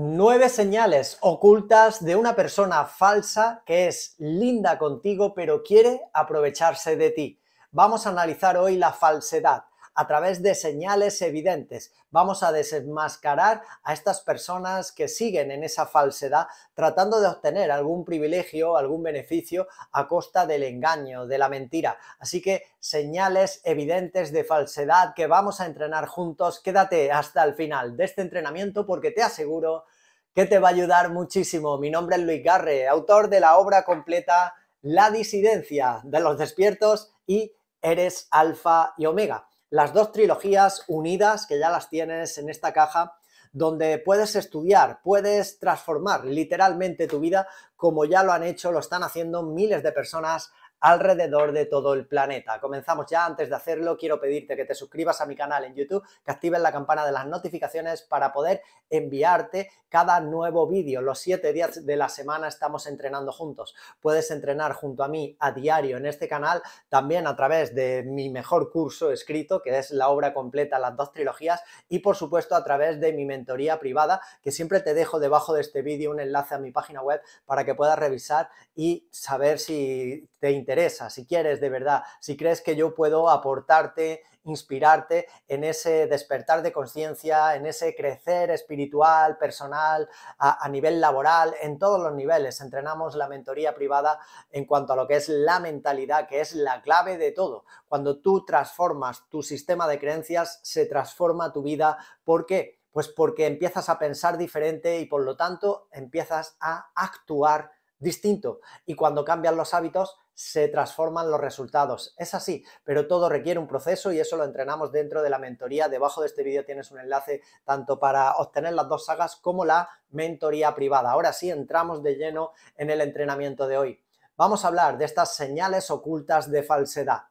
Nueve señales ocultas de una persona falsa que es linda contigo pero quiere aprovecharse de ti. Vamos a analizar hoy la falsedad a través de señales evidentes. Vamos a desenmascarar a estas personas que siguen en esa falsedad tratando de obtener algún privilegio, algún beneficio a costa del engaño, de la mentira. Así que señales evidentes de falsedad que vamos a entrenar juntos. Quédate hasta el final de este entrenamiento porque te aseguro que te va a ayudar muchísimo. Mi nombre es Luis Garre, autor de la obra completa La disidencia de los despiertos y Eres Alfa y Omega las dos trilogías unidas que ya las tienes en esta caja donde puedes estudiar, puedes transformar literalmente tu vida como ya lo han hecho, lo están haciendo miles de personas alrededor de todo el planeta. Comenzamos ya, antes de hacerlo quiero pedirte que te suscribas a mi canal en YouTube, que actives la campana de las notificaciones para poder enviarte cada nuevo vídeo. Los siete días de la semana estamos entrenando juntos. Puedes entrenar junto a mí a diario en este canal, también a través de mi mejor curso escrito, que es la obra completa, las dos trilogías, y por supuesto a través de mi mentoría privada, que siempre te dejo debajo de este vídeo un enlace a mi página web para que puedas revisar y saber si te interesa si quieres de verdad, si crees que yo puedo aportarte, inspirarte en ese despertar de conciencia, en ese crecer espiritual, personal, a, a, nivel laboral, en todos los niveles. Entrenamos la mentoría privada en cuanto a lo que es la mentalidad, que es la clave de todo. Cuando tú transformas tu sistema de creencias, se transforma tu vida. ¿Por qué? Pues porque empiezas a pensar diferente y por lo tanto empiezas a actuar distinto. Y cuando cambian los hábitos, se transforman los resultados. Es así, pero todo requiere un proceso y eso lo entrenamos dentro de la mentoría. Debajo de este vídeo tienes un enlace tanto para obtener las dos sagas como la mentoría privada. Ahora sí, entramos de lleno en el entrenamiento de hoy. Vamos a hablar de estas señales ocultas de falsedad.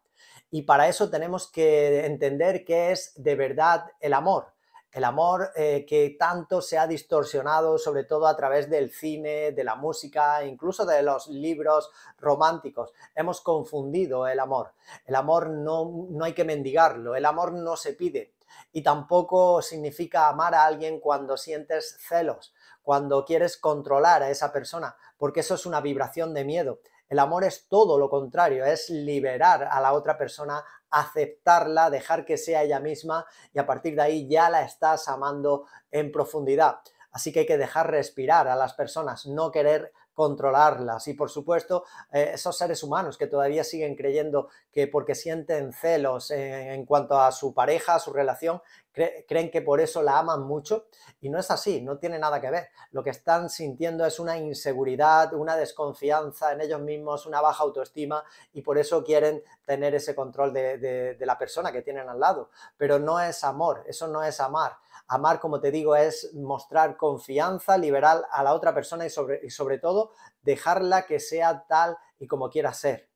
Y para eso tenemos que entender qué es de verdad el amor el amor eh, que tanto se ha distorsionado, sobre todo a través del cine, de la música, incluso de los libros románticos. Hemos confundido el amor. El amor no hay que mendigarlo, el amor no se pide. Y tampoco significa amar a alguien cuando sientes celos, cuando quieres controlar a esa persona, porque eso es una vibración de miedo. El amor es todo lo contrario, es liberar a la otra persona, aceptarla, dejar que sea ella misma y a partir de ahí ya la estás amando en profundidad. Así que hay que dejar respirar a las personas, no querer controlarlas. Y por supuesto, eh, esos seres humanos que todavía siguen creyendo que porque sienten celos en, eh, en, cuanto a su pareja, a su relación, creen que por eso la aman mucho y no es así, no tiene nada que ver. Lo que están sintiendo es una inseguridad, una desconfianza en ellos mismos, una baja autoestima y por eso quieren tener ese control de, la persona que tienen al lado. Pero no es amor, eso no es amar. Amar, como te digo, es mostrar confianza, liberal a la otra persona y sobre todo dejarla que sea tal y como quiera ser.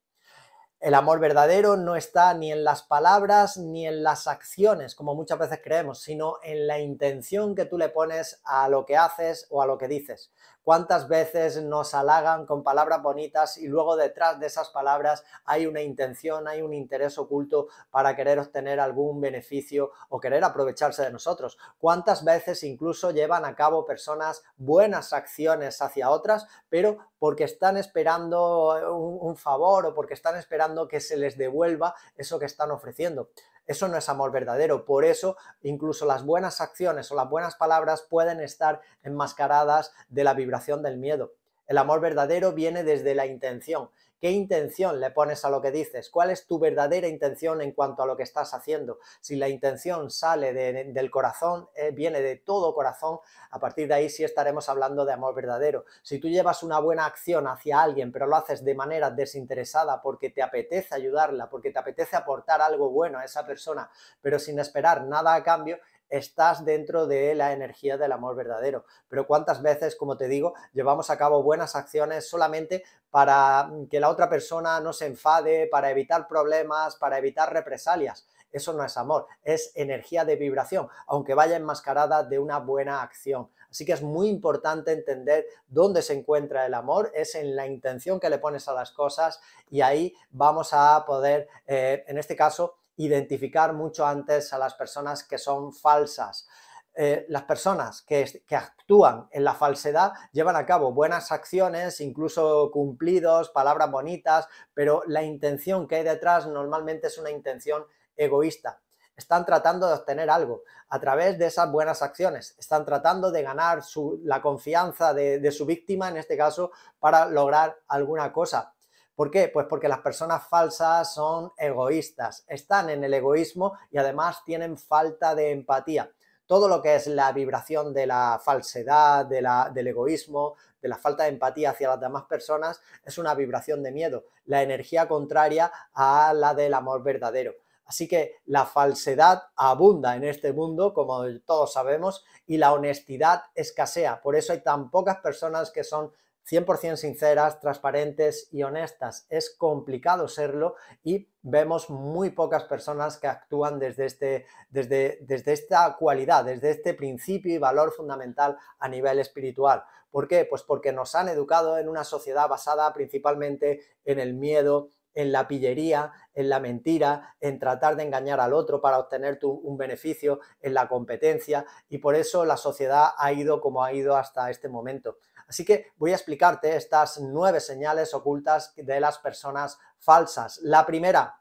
El amor verdadero no está ni en las palabras ni en las acciones, como muchas veces creemos, sino en la intención que tú le pones a lo que haces o a lo que dices cuántas veces nos halagan con palabras bonitas y luego detrás de esas palabras hay una intención, hay un interés oculto para querer obtener algún beneficio o querer aprovecharse de nosotros. Cuántas veces incluso llevan a cabo personas buenas acciones hacia otras, pero porque están esperando un, favor o porque están esperando que se les devuelva eso que están ofreciendo. Eso no es amor verdadero. Por eso incluso las buenas acciones o las buenas palabras pueden estar enmascaradas de la vibración del miedo. El amor verdadero viene desde la intención ¿Qué intención le pones a lo que dices? ¿Cuál es tu verdadera intención en cuanto a lo que estás haciendo? Si la intención sale del corazón, eh, viene de todo corazón, a partir de ahí sí estaremos hablando de amor verdadero. Si tú llevas una buena acción hacia alguien, pero lo haces de manera desinteresada porque te apetece ayudarla, porque te apetece aportar algo bueno a esa persona, pero sin esperar nada a cambio, estás dentro de la energía del amor verdadero. Pero cuántas veces, como te digo, llevamos a cabo buenas acciones solamente para mm, que la otra persona no se enfade, para evitar problemas, para evitar represalias. Eso no es amor, es energía de vibración, aunque vaya enmascarada de una buena acción. Así que es muy importante entender dónde se encuentra el amor, es en la intención que le pones a las cosas y ahí vamos a poder, eh, en este caso, identificar mucho antes a las personas que son falsas. Eh, las personas que, actúan en la falsedad llevan a cabo buenas acciones, incluso cumplidos, palabras bonitas, pero la intención que hay detrás normalmente es una intención egoísta. Están tratando de obtener algo a través de esas buenas acciones. Están tratando de ganar la confianza de su víctima, en este caso, para lograr alguna cosa ¿Por qué? Pues porque las personas falsas son egoístas, están en el egoísmo y además tienen falta de empatía. Todo lo que es la vibración de la falsedad, del egoísmo, de la falta de empatía hacia las demás personas, es una vibración de miedo, la energía contraria a la del amor verdadero. Así que la falsedad abunda en este mundo, como todos sabemos, y la honestidad escasea. Por eso hay tan pocas personas que son 100% sinceras, transparentes y honestas. Es complicado serlo y vemos muy pocas personas que actúan desde, este, desde, esta cualidad, desde este principio y valor fundamental a nivel espiritual. ¿Por qué? Pues porque nos han educado en una sociedad basada principalmente en el miedo, en la pillería, en la mentira, en tratar de engañar al otro para obtener un beneficio, en la competencia y por eso la sociedad ha ido como ha ido hasta este momento. Así que voy a explicarte estas nueve señales ocultas de las personas falsas. La primera,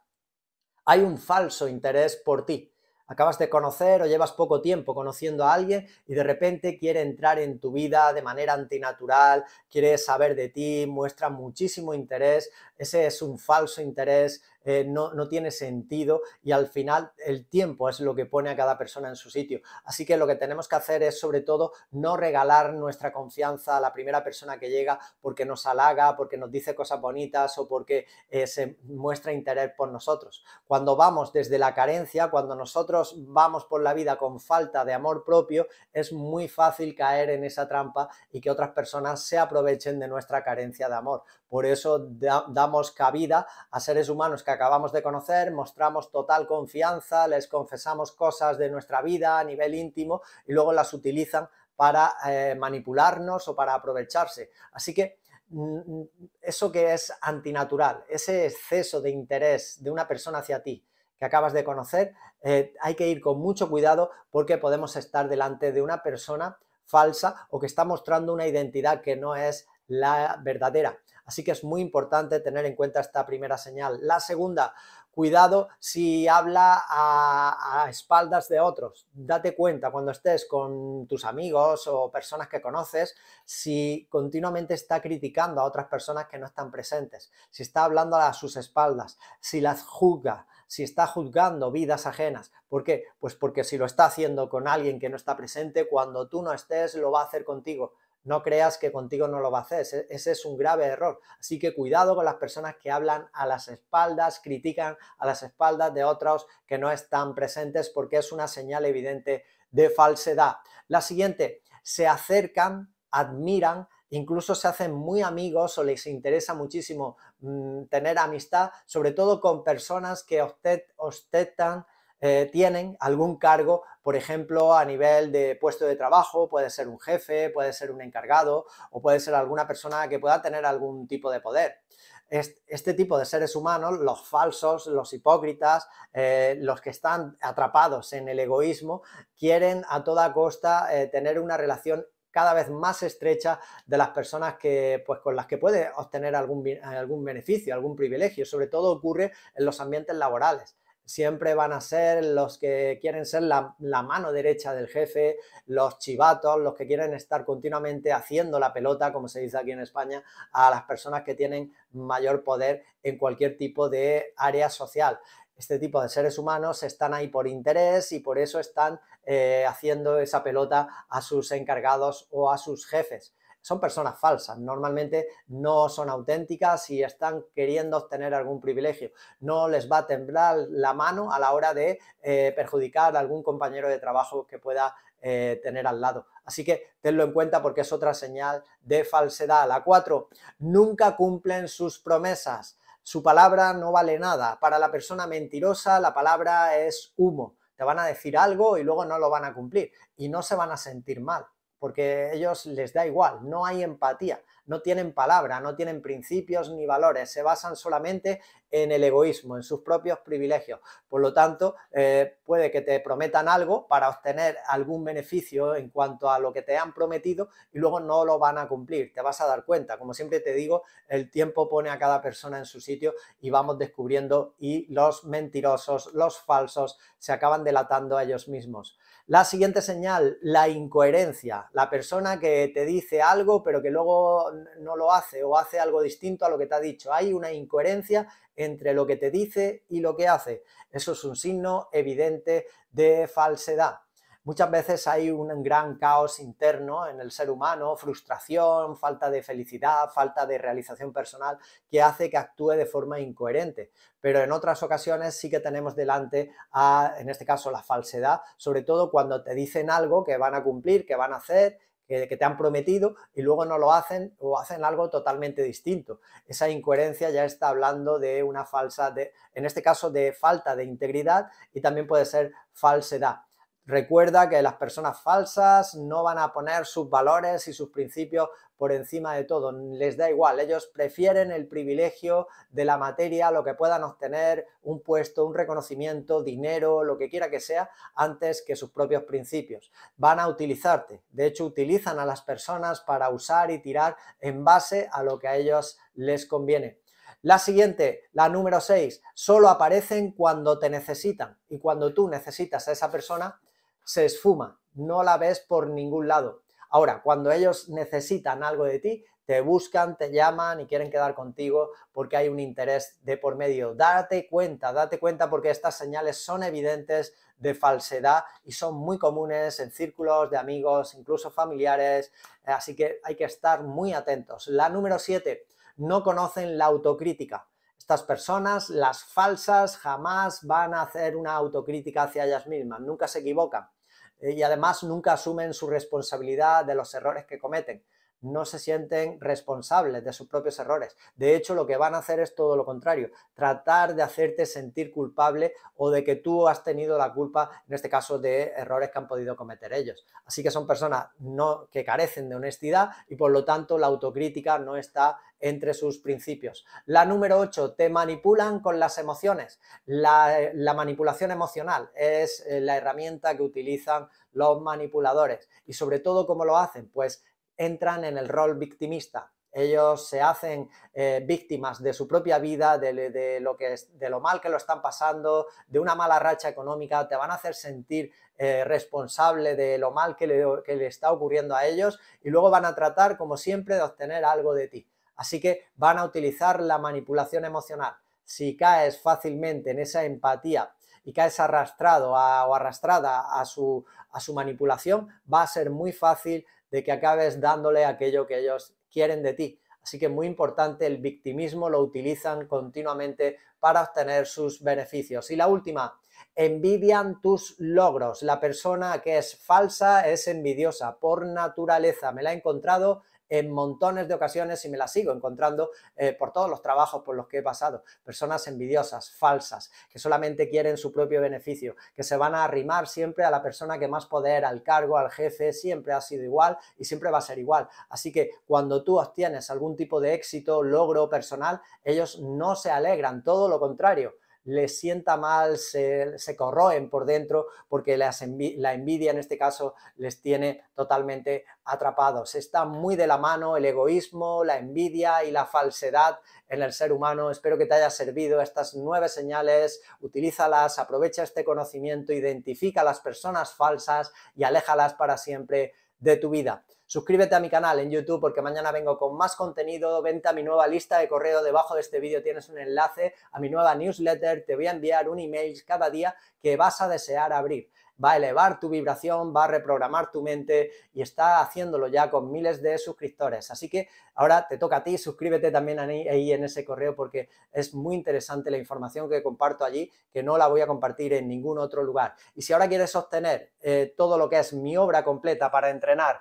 hay un falso interés por ti acabas de conocer o llevas poco tiempo conociendo a alguien y de repente quiere entrar en tu vida de manera antinatural, quiere saber de ti, muestra muchísimo interés, ese es un falso interés, eh, no, no tiene sentido y al final el tiempo es lo que pone a cada persona en su sitio. Así que lo que tenemos que hacer es sobre todo no regalar nuestra confianza a la primera persona que llega porque nos halaga, porque nos dice cosas bonitas o porque eh, se muestra interés por nosotros. Cuando vamos desde la carencia, cuando nosotros vamos por la vida con falta de amor propio, es muy fácil caer en esa trampa y que otras personas se aprovechen de nuestra carencia de amor. Por eso damos cabida a seres humanos que acabamos de conocer, mostramos total confianza, les confesamos cosas de nuestra vida a nivel íntimo y luego las utilizan para eh, manipularnos o para aprovecharse. Así que mm, mm, eso que es antinatural, ese exceso de interés de una persona hacia ti que acabas de conocer, eh, hay que ir con mucho cuidado porque podemos estar delante de una persona falsa o que está mostrando una identidad que no es la verdadera. Así que es muy importante tener en cuenta esta primera señal. La segunda, cuidado si habla a, espaldas de otros. Date cuenta cuando estés con tus amigos o personas que conoces si continuamente está criticando a otras personas que no están presentes, si está hablando a sus espaldas, si las juzga, si está juzgando vidas ajenas. ¿Por qué? Pues porque si lo está haciendo con alguien que no está presente, cuando tú no estés, lo va a hacer contigo no creas que contigo no lo va a hacer. Ese, es un grave error. Así que cuidado con las personas que hablan a las espaldas, critican a las espaldas de otros que no están presentes porque es una señal evidente de falsedad. La siguiente, se acercan, admiran, incluso se hacen muy amigos o les interesa muchísimo mm, tener amistad, sobre todo con personas que ostentan eh, tienen algún cargo, por ejemplo, a nivel de puesto de trabajo, puede ser un jefe, puede ser un encargado o puede ser alguna persona que pueda tener algún tipo de poder. Este, tipo de seres humanos, los falsos, los hipócritas, eh, los que están atrapados en el egoísmo, quieren a toda costa eh, tener una relación cada vez más estrecha de las personas pues, con las que puede obtener algún beneficio, algún privilegio. Sobre todo ocurre en los ambientes laborales siempre van a ser los que quieren ser la, mano derecha del jefe, los chivatos, los que quieren estar continuamente haciendo la pelota, como se dice aquí en España, a las personas que tienen mayor poder en cualquier tipo de área social. Este tipo de seres humanos están ahí por interés y por eso están eh, haciendo esa pelota a sus encargados o a sus jefes son personas falsas, normalmente no son auténticas y están queriendo obtener algún privilegio. No les va a temblar la mano a la hora de eh, perjudicar a algún compañero de trabajo que pueda eh, tener al lado. Así que tenlo en cuenta porque es otra señal de falsedad. La cuatro, Nunca cumplen sus promesas. Su palabra no vale nada. Para la persona mentirosa, la palabra es humo. Te van a decir algo y luego no lo van a cumplir y no se van a sentir mal porque ellos les da igual, no hay empatía, no tienen palabra, no tienen principios ni valores, se basan solamente en el egoísmo, en sus propios privilegios. Por lo tanto, eh, puede que te prometan algo para obtener algún beneficio en cuanto a lo que te han prometido y luego no lo van a cumplir, te vas a dar cuenta. Como siempre te digo, el tiempo pone a cada persona en su sitio y vamos descubriendo y los mentirosos, los falsos, se acaban delatando a ellos mismos. La siguiente señal, la incoherencia. La persona que te dice algo pero que luego no lo hace o hace algo distinto a lo que te ha dicho. Hay una incoherencia entre lo que te dice y lo que hace. Eso es un signo evidente de falsedad. Muchas veces hay un gran caos interno en el ser humano, frustración, falta de felicidad, falta de realización personal, que hace que actúe de forma incoherente. Pero en otras ocasiones sí que tenemos delante, en este caso, la falsedad, sobre todo cuando te dicen algo que van a cumplir, que van a hacer, que, te han prometido y luego no lo hacen o hacen algo totalmente distinto. Esa incoherencia ya está hablando de una falsa, de, en este caso de falta de integridad y también puede ser falsedad. Recuerda que las personas falsas no van a poner sus valores y sus principios por encima de todo, les da igual, ellos prefieren el privilegio de la materia, lo que puedan obtener, un puesto, un reconocimiento, dinero, lo que quiera que sea, antes que sus propios principios. Van a utilizarte, de hecho utilizan a las personas para usar y tirar en base a lo que a ellos les conviene. La siguiente, la número 6, solo aparecen cuando te necesitan y cuando tú necesitas a esa persona, se esfuma, no la ves por ningún lado. Ahora, cuando ellos necesitan algo de ti, te buscan, te llaman y quieren quedar contigo porque hay un interés de por medio. Date cuenta, date cuenta porque estas señales son evidentes de falsedad y son muy comunes en círculos de amigos, incluso familiares, eh, así que hay que estar muy atentos. La número 7, no conocen la autocrítica. Estas personas, las falsas, jamás van a hacer una autocrítica hacia ellas mismas, nunca se equivocan y además nunca asumen su responsabilidad de los errores que cometen no se sienten responsables de sus propios errores. De hecho, lo que van a hacer es todo lo contrario, tratar de hacerte sentir culpable o de que tú has tenido la culpa, en este caso, de errores que han podido cometer ellos. Así que son personas no, que carecen de honestidad y por lo tanto la autocrítica no está entre sus principios. La número 8, te manipulan con las emociones. La, la manipulación emocional es eh, la herramienta que utilizan los manipuladores y sobre todo cómo lo hacen, pues entran en el rol victimista. Ellos se hacen eh, víctimas de su propia vida, de, lo mal que lo están pasando, de una mala racha económica, te van a hacer sentir eh, responsable de lo mal que le, está ocurriendo a ellos y luego van a tratar, como siempre, de obtener algo de ti. Así que van a utilizar la manipulación emocional. Si caes fácilmente en esa empatía y caes arrastrado o arrastrada a su, a su manipulación, va a ser muy fácil de que acabes dándole aquello que ellos quieren de ti. Así que muy importante, el victimismo lo utilizan continuamente para obtener sus beneficios. Y la última, envidian tus logros. La persona que es falsa es envidiosa por naturaleza. Me la he encontrado en montones de ocasiones y me las sigo encontrando eh, por todos los trabajos por los que he pasado. Personas envidiosas, falsas, que solamente quieren su propio beneficio, que se van a arrimar siempre a la persona que más poder, al cargo, al jefe, siempre ha sido igual y siempre va a ser igual. Así que cuando tú obtienes algún tipo de éxito, logro personal, ellos no se alegran, todo lo contrario les sienta mal, se, corroen por dentro porque la envidia en este caso les tiene totalmente atrapados. Está muy de la mano el egoísmo, la envidia y la falsedad en el ser humano. Espero que te haya servido estas nueve señales, utilízalas, aprovecha este conocimiento, identifica a las personas falsas y aléjalas para siempre de tu vida. Suscríbete a mi canal en YouTube porque mañana vengo con más contenido. Vente a mi nueva lista de correo. Debajo de este vídeo tienes un enlace a mi nueva newsletter. Te voy a enviar un email cada día que vas a desear abrir va a elevar tu vibración, va a reprogramar tu mente y está haciéndolo ya con miles de suscriptores. Así que ahora te toca a ti, suscríbete también ahí en ese correo porque es muy interesante la información que comparto allí, que no la voy a compartir en ningún otro lugar. Y si ahora quieres obtener eh, todo lo que es mi obra completa para entrenar,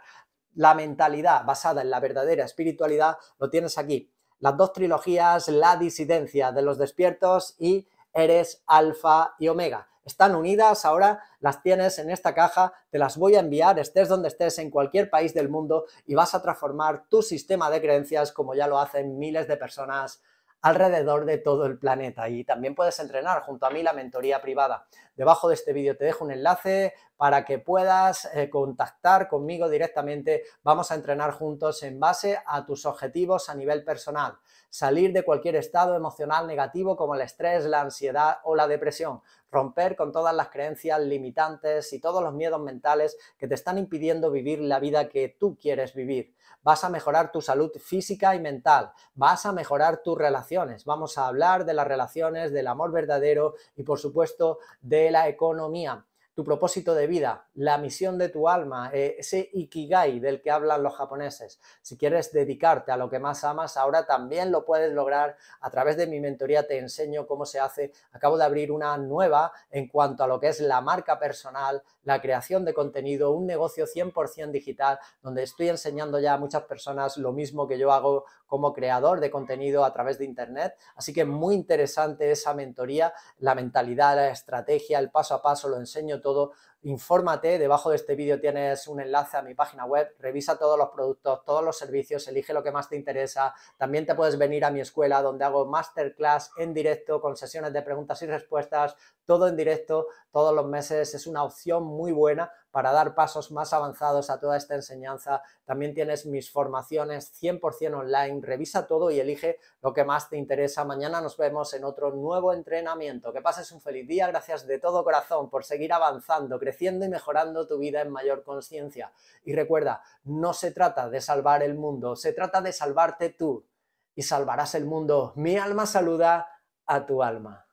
la mentalidad basada en la verdadera espiritualidad, lo tienes aquí. Las dos trilogías, La disidencia de los despiertos y Eres Alfa y Omega. Están unidas, ahora las tienes en esta caja, te las voy a enviar, estés donde estés, en cualquier país del mundo, y vas a transformar tu sistema de creencias como ya lo hacen miles de personas alrededor de todo el planeta y también puedes entrenar junto a mí la mentoría privada. Debajo de este vídeo te dejo un enlace para que puedas eh, contactar conmigo directamente. Vamos a entrenar juntos en base a tus objetivos a nivel personal salir de cualquier estado emocional negativo como el estrés, la ansiedad o la depresión, romper con todas las creencias limitantes y todos los miedos mentales que te están impidiendo vivir la vida que tú quieres vivir. Vas a mejorar tu salud física y mental, vas a mejorar tus relaciones, vamos a hablar de las relaciones, del amor verdadero y por supuesto de la economía tu propósito de vida, la misión de tu alma, eh, ese ikigai del que hablan los japoneses. Si quieres dedicarte a lo que más amas, ahora también lo puedes lograr. A través de mi mentoría te enseño cómo se hace. Acabo de abrir una nueva en cuanto a lo que es la marca personal, la creación de contenido, un negocio 100% digital, donde estoy enseñando ya a muchas personas lo mismo que yo hago como creador de contenido a través de Internet. Así que muy interesante esa mentoría, la mentalidad, la estrategia, el paso a paso, lo enseño todo todo infórmate. Debajo de este vídeo tienes un enlace a mi página web. Revisa todos los productos, todos los servicios, elige lo que más te interesa. También te puedes venir a mi escuela donde hago masterclass en directo con sesiones de preguntas y respuestas, todo en directo, todos los meses. Es una opción muy buena para dar pasos más avanzados a toda esta enseñanza. También tienes mis formaciones 100% online. Revisa todo y elige lo que más te interesa. Mañana nos vemos en otro nuevo entrenamiento. Que pases un feliz día. Gracias de todo corazón por seguir avanzando creciendo y mejorando tu vida en mayor conciencia. Y recuerda, no se trata de salvar el mundo, se trata de salvarte tú y salvarás el mundo. Mi alma saluda a tu alma.